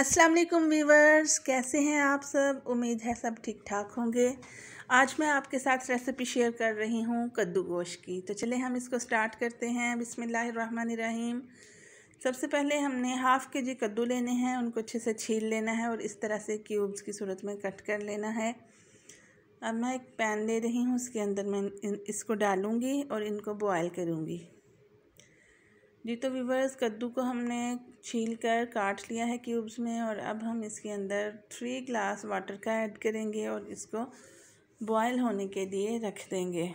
अस्सलाम वालेकुम व्यूवर्स कैसे हैं आप सब उम्मीद है सब ठीक ठाक होंगे आज मैं आपके साथ रेसिपी शेयर कर रही हूँ कद्दू गोश की तो चले हम इसको स्टार्ट करते हैं बिसमीम सबसे पहले हमने हाफ़ के जी कद्दू लेने हैं उनको अच्छे से छील लेना है और इस तरह से क्यूब्स की सूरत में कट कर लेना है अब मैं एक पैन ले रही हूँ उसके अंदर मैं इसको डालूँगी और इनको बॉयल करूँगी जी तो विवर्स कद्दू को हमने छील कर काट लिया है क्यूब्स में और अब हम इसके अंदर थ्री ग्लास वाटर का ऐड करेंगे और इसको बॉयल होने के लिए रख देंगे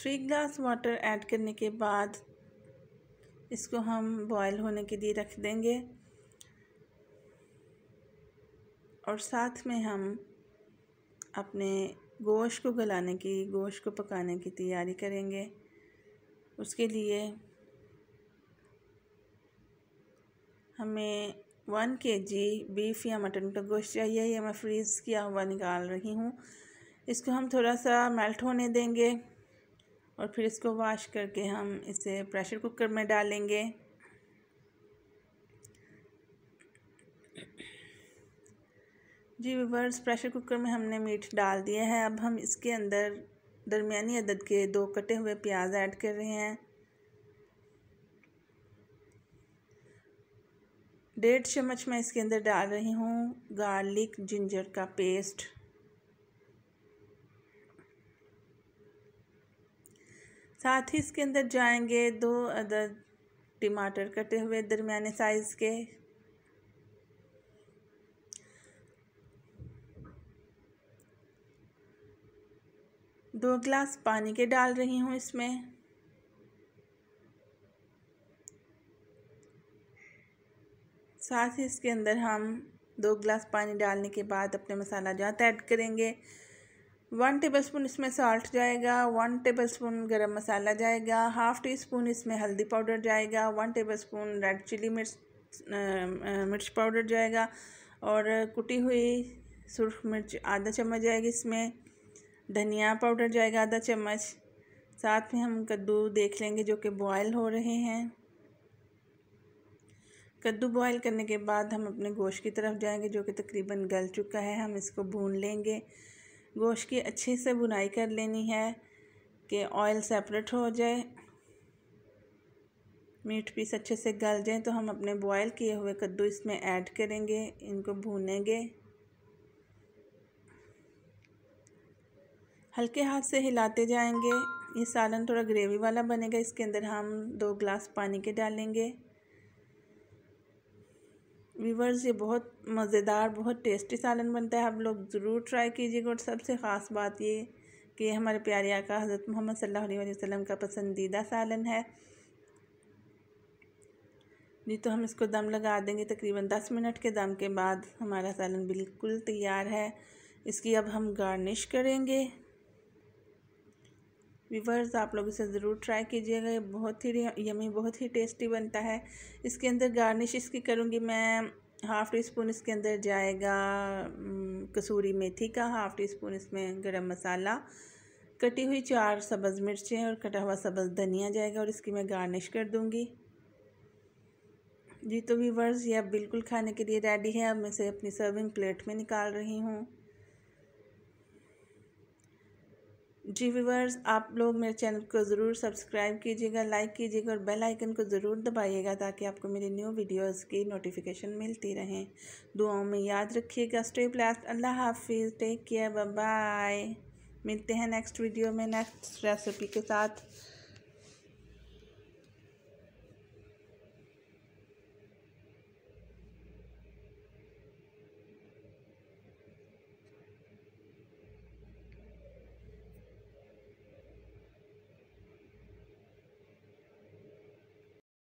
थ्री ग्लास वाटर ऐड करने के बाद इसको हम बॉयल होने के लिए रख देंगे और साथ में हम अपने गोश्त को गलाने की गोश्त को पकाने की तैयारी करेंगे उसके लिए हमें वन के जी बीफ या मटन का गोश्त चाहिए या मैं फ्रीज़ किया हुआ निकाल रही हूँ इसको हम थोड़ा सा मेल्ट होने देंगे और फिर इसको वाश करके हम इसे प्रेशर कुकर में डालेंगे जी विवर्स प्रेशर कुकर में हमने मीट डाल दिया है अब हम इसके अंदर दरमियानी अदद के दो कटे हुए प्याज ऐड कर रहे हैं डेढ़ चम्मच मैं इसके अंदर डाल रही हूँ गार्लिक जिंजर का पेस्ट साथ ही इसके अंदर जाएंगे दो अदर टमाटर कटे हुए दरमियाने साइज़ के दो गिलास पानी के डाल रही हूँ इसमें साथ ही इसके अंदर हम दो गिलास पानी डालने के बाद अपने मसाला जात ऐड करेंगे वन टेबल स्पून इसमें सॉल्ट जाएगा वन टेबल स्पून गर्म मसाला जाएगा हाफ़ टी स्पून इसमें हल्दी पाउडर जाएगा one table spoon red chili मिर्च मिर्च पाउडर जाएगा और कुटी हुई सुरख मिर्च आधा चम्मच जाएगी इसमें धनिया पाउडर जाएगा आधा चम्मच साथ में हम कद्दू देख लेंगे जो कि बॉयल हो रहे हैं कद्दू बॉयल करने के बाद हम अपने गोश्त की तरफ जाएंगे जो कि तकरीबन गल चुका है हम इसको भून लेंगे गोश्त की अच्छे से बुनाई कर लेनी है कि ऑयल सेपरेट हो जाए मीट पीस अच्छे से गल जाए तो हम अपने बॉयल किए हुए कद्दू इसमें ऐड करेंगे इनको भूनेंगे हल्के हाथ से हिलाते जाएंगे ये सालन थोड़ा ग्रेवी वाला बनेगा इसके अंदर हम दो ग्लास पानी के डालेंगे व्यूवर्स ये बहुत मज़ेदार बहुत टेस्टी सालन बनता है आप लोग ज़रूर ट्राई कीजिएगा और सबसे ख़ास बात ये कि हमारे प्यारे आका हज़रत मोहम्मद सल्लल्लाहु अलैहि वसल्लम का पसंदीदा सालन है जी तो हम इसको दम लगा देंगे तकरीबन दस मिनट के दम के बाद हमारा सालन बिल्कुल तैयार है इसकी अब हम गार्निश करेंगे वीवर्स आप लोग इसे ज़रूर ट्राई कीजिएगा ये बहुत ही यमी बहुत ही टेस्टी बनता है इसके अंदर गार्निश इसकी करूँगी मैं हाफ़ टी स्पून इसके अंदर जाएगा कसूरी मेथी का हाफ़ टी स्पून इसमें गरम मसाला कटी हुई चार सब्ज़ मिर्चें और कटा हुआ सब्ज़ धनिया जाएगा और इसकी मैं गार्निश कर दूँगी जी तो वीवर्स ये अब बिल्कुल खाने के लिए रेडी है अब मैं इसे अपनी सर्विंग प्लेट में निकाल रही हूँ जी व्यूवर्स आप लोग मेरे चैनल को ज़रूर सब्सक्राइब कीजिएगा लाइक कीजिएगा और बेल आइकन को ज़रूर दबाइएगा ताकि आपको मेरी न्यू वीडियोस की नोटिफिकेशन मिलती रहें दुआओं में याद रखिएगा स्टे ब्लास्ट अल्लाह हाफिज़ टेक केयर बाय मिलते हैं नेक्स्ट वीडियो में नेक्स्ट रेसिपी के साथ